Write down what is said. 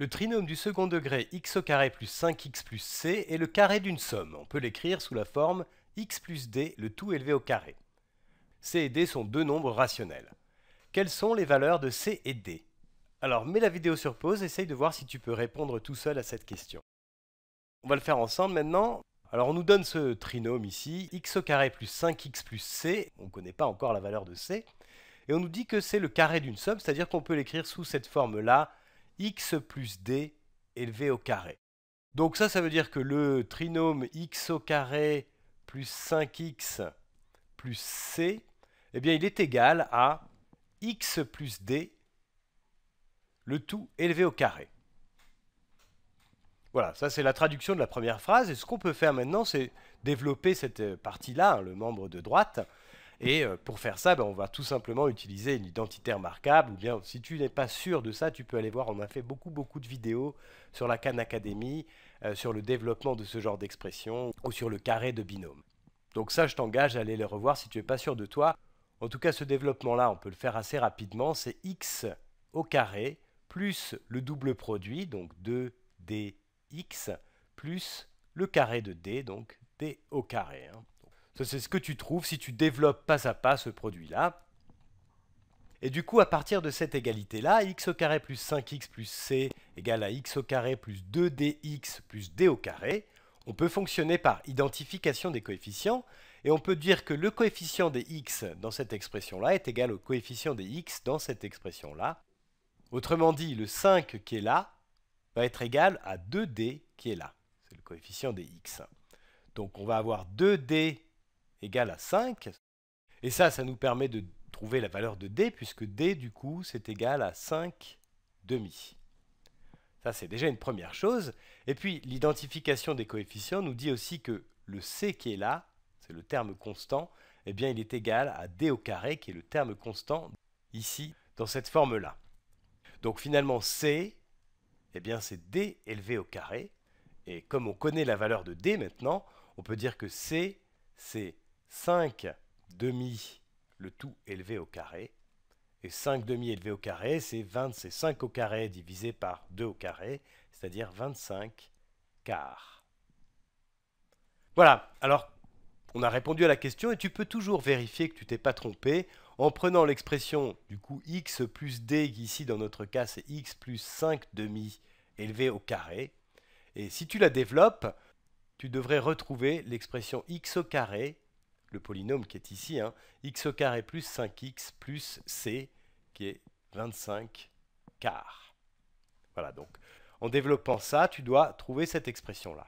Le trinôme du second degré x au carré plus 5x plus c est le carré d'une somme. On peut l'écrire sous la forme x plus d, le tout élevé au carré. c et d sont deux nombres rationnels. Quelles sont les valeurs de c et d Alors mets la vidéo sur pause, essaye de voir si tu peux répondre tout seul à cette question. On va le faire ensemble maintenant. Alors on nous donne ce trinôme ici, x au carré plus 5x plus c, on ne connaît pas encore la valeur de c, et on nous dit que c'est le carré d'une somme, c'est-à-dire qu'on peut l'écrire sous cette forme-là, x plus d élevé au carré. Donc ça, ça veut dire que le trinôme x au carré plus 5x plus c, eh bien, il est égal à x plus d, le tout élevé au carré. Voilà, ça c'est la traduction de la première phrase. Et ce qu'on peut faire maintenant, c'est développer cette euh, partie-là, hein, le membre de droite, et euh, pour faire ça, ben, on va tout simplement utiliser une identité remarquable. bien, si tu n'es pas sûr de ça, tu peux aller voir. On a fait beaucoup, beaucoup de vidéos sur la Khan Academy, euh, sur le développement de ce genre d'expression ou sur le carré de binôme. Donc ça, je t'engage à aller les revoir si tu n'es pas sûr de toi. En tout cas, ce développement-là, on peut le faire assez rapidement. C'est x au carré plus le double produit, donc 2dx, plus le carré de d, donc d au carré. Hein c'est ce que tu trouves si tu développes pas à pas ce produit-là. Et du coup, à partir de cette égalité-là, x au carré plus 5x plus c égale à x au carré plus 2dx plus d au carré, on peut fonctionner par identification des coefficients, et on peut dire que le coefficient des x dans cette expression-là est égal au coefficient des x dans cette expression-là. Autrement dit, le 5 qui est là va être égal à 2d qui est là. C'est le coefficient des x. Donc on va avoir 2d égale à 5. Et ça, ça nous permet de trouver la valeur de d, puisque d, du coup, c'est égal à 5 demi. Ça, c'est déjà une première chose. Et puis, l'identification des coefficients nous dit aussi que le c qui est là, c'est le terme constant, et eh bien, il est égal à d au carré, qui est le terme constant, ici, dans cette forme-là. Donc, finalement, c, et eh bien, c'est d élevé au carré. Et comme on connaît la valeur de d maintenant, on peut dire que c, c'est 5 demi, le tout élevé au carré. Et 5 demi élevé au carré, c'est 5 au carré divisé par 2 au carré, c'est-à-dire 25 quarts. Voilà, alors on a répondu à la question et tu peux toujours vérifier que tu t'es pas trompé en prenant l'expression du coup x plus d, ici dans notre cas c'est x plus 5 demi élevé au carré. Et si tu la développes, tu devrais retrouver l'expression x au carré le polynôme qui est ici, hein, x au carré plus 5x plus c, qui est 25 quarts. Voilà, donc en développant ça, tu dois trouver cette expression-là.